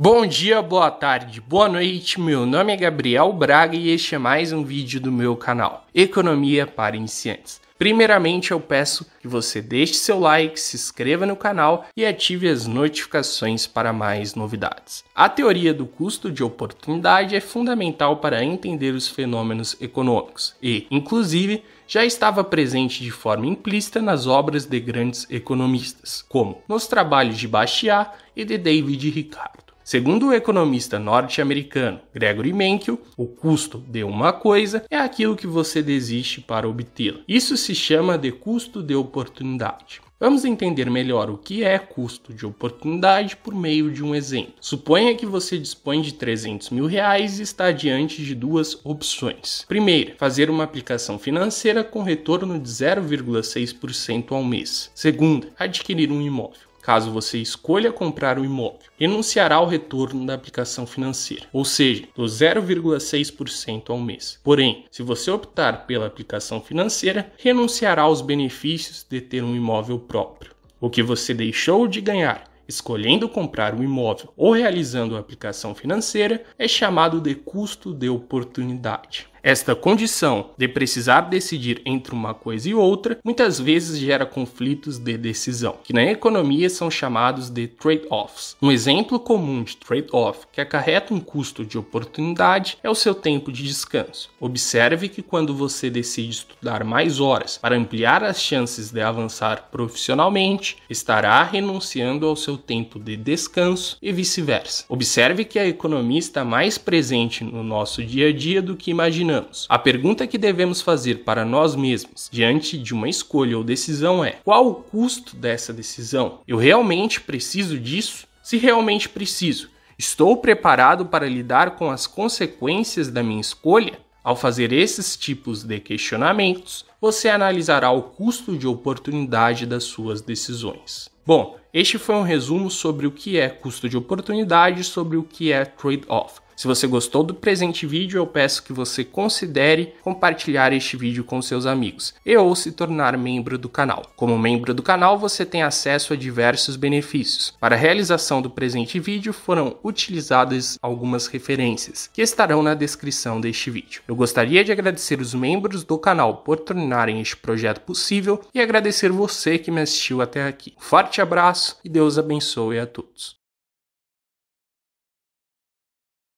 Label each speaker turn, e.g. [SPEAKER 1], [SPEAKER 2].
[SPEAKER 1] Bom dia, boa tarde, boa noite. Meu nome é Gabriel Braga e este é mais um vídeo do meu canal Economia para Iniciantes. Primeiramente, eu peço que você deixe seu like, se inscreva no canal e ative as notificações para mais novidades. A teoria do custo de oportunidade é fundamental para entender os fenômenos econômicos e, inclusive, já estava presente de forma implícita nas obras de grandes economistas, como nos trabalhos de Bastiat e de David Ricardo. Segundo o economista norte-americano Gregory Menkel, o custo de uma coisa é aquilo que você desiste para obtê-la. Isso se chama de custo de oportunidade. Vamos entender melhor o que é custo de oportunidade por meio de um exemplo. Suponha que você dispõe de 300 mil reais e está diante de duas opções. Primeira, fazer uma aplicação financeira com retorno de 0,6% ao mês. Segunda, adquirir um imóvel caso você escolha comprar o um imóvel, renunciará ao retorno da aplicação financeira, ou seja, do 0,6% ao mês. Porém, se você optar pela aplicação financeira, renunciará aos benefícios de ter um imóvel próprio. O que você deixou de ganhar escolhendo comprar um imóvel ou realizando a aplicação financeira é chamado de custo de oportunidade. Esta condição de precisar decidir entre uma coisa e outra muitas vezes gera conflitos de decisão, que na economia são chamados de trade-offs. Um exemplo comum de trade-off que acarreta um custo de oportunidade é o seu tempo de descanso. Observe que quando você decide estudar mais horas para ampliar as chances de avançar profissionalmente, estará renunciando ao seu tempo de descanso e vice-versa. Observe que a economia está mais presente no nosso dia a dia do que imaginamos a pergunta que devemos fazer para nós mesmos diante de uma escolha ou decisão é: qual o custo dessa decisão? Eu realmente preciso disso? Se realmente preciso, estou preparado para lidar com as consequências da minha escolha? Ao fazer esses tipos de questionamentos, você analisará o custo de oportunidade das suas decisões. Bom, este foi um resumo sobre o que é custo de oportunidade, e sobre o que é trade-off. Se você gostou do presente vídeo, eu peço que você considere compartilhar este vídeo com seus amigos e ou se tornar membro do canal. Como membro do canal, você tem acesso a diversos benefícios. Para a realização do presente vídeo, foram utilizadas algumas referências que estarão na descrição deste vídeo. Eu gostaria de agradecer os membros do canal por tornar tornarem este projeto possível e agradecer você que me assistiu até aqui. Um forte abraço e Deus abençoe a todos.